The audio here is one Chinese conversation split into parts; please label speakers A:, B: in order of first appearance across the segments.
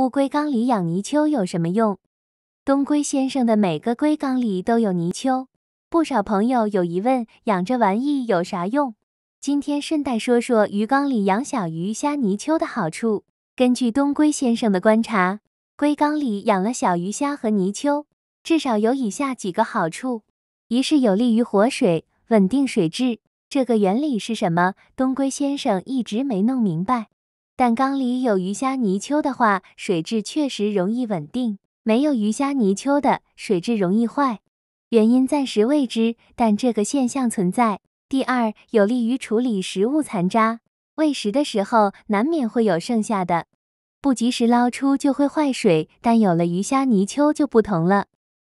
A: 乌龟缸里养泥鳅有什么用？东龟先生的每个龟缸里都有泥鳅，不少朋友有疑问，养这玩意有啥用？今天顺带说说鱼缸里养小鱼、虾、泥鳅的好处。根据东龟先生的观察，龟缸里养了小鱼、虾和泥鳅，至少有以下几个好处：一是有利于活水，稳定水质。这个原理是什么？东龟先生一直没弄明白。但缸里有鱼虾泥鳅的话，水质确实容易稳定；没有鱼虾泥鳅的水质容易坏，原因暂时未知，但这个现象存在。第二，有利于处理食物残渣。喂食的时候难免会有剩下的，不及时捞出就会坏水。但有了鱼虾泥鳅就不同了，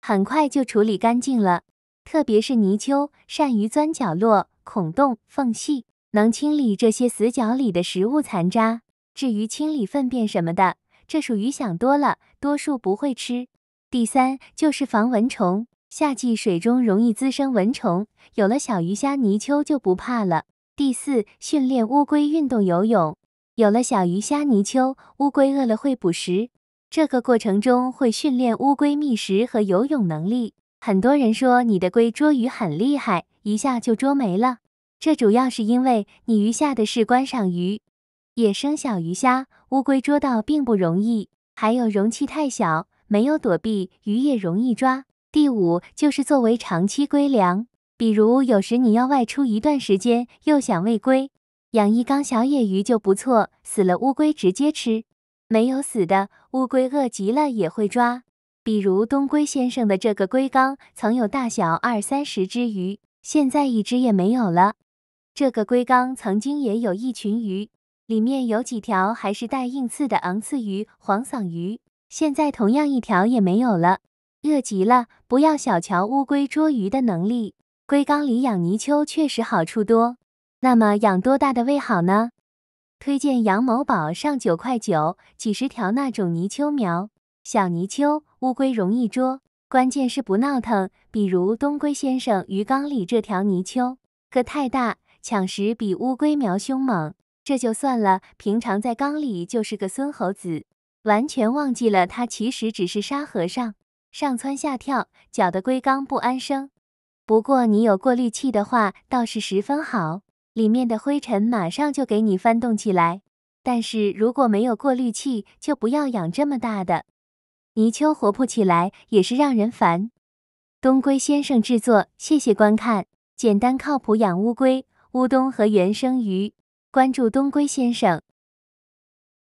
A: 很快就处理干净了。特别是泥鳅善于钻角落、孔洞、缝隙，能清理这些死角里的食物残渣。至于清理粪便什么的，这属于想多了，多数不会吃。第三就是防蚊虫，夏季水中容易滋生蚊虫，有了小鱼虾、泥鳅就不怕了。第四，训练乌龟运动游泳，有了小鱼虾、泥鳅，乌龟饿了会捕食，这个过程中会训练乌龟觅食和游泳能力。很多人说你的龟捉鱼很厉害，一下就捉没了，这主要是因为你余下的是观赏鱼。野生小鱼虾，乌龟捉到并不容易，还有容器太小，没有躲避鱼也容易抓。第五就是作为长期龟粮，比如有时你要外出一段时间，又想喂龟，养一缸小野鱼就不错，死了乌龟直接吃，没有死的乌龟饿极了也会抓。比如东龟先生的这个龟缸，曾有大小二三十只鱼，现在一只也没有了。这个龟缸曾经也有一群鱼。里面有几条还是带硬刺的昂刺鱼、黄嗓鱼，现在同样一条也没有了，饿极了。不要小瞧乌龟捉鱼的能力，龟缸里养泥鳅确实好处多。那么养多大的胃好呢？推荐杨某宝上九块九，几十条那种泥鳅苗，小泥鳅，乌龟容易捉，关键是不闹腾。比如东龟先生鱼缸里这条泥鳅，个太大，抢食比乌龟苗凶猛。这就算了，平常在缸里就是个孙猴子，完全忘记了它其实只是沙和尚，上蹿下跳，搅得龟缸不安生。不过你有过滤器的话，倒是十分好，里面的灰尘马上就给你翻动起来。但是如果没有过滤器，就不要养这么大的。泥鳅活泼起来也是让人烦。东龟先生制作，谢谢观看。简单靠谱养乌龟、乌冬和原生鱼。关注东归先生。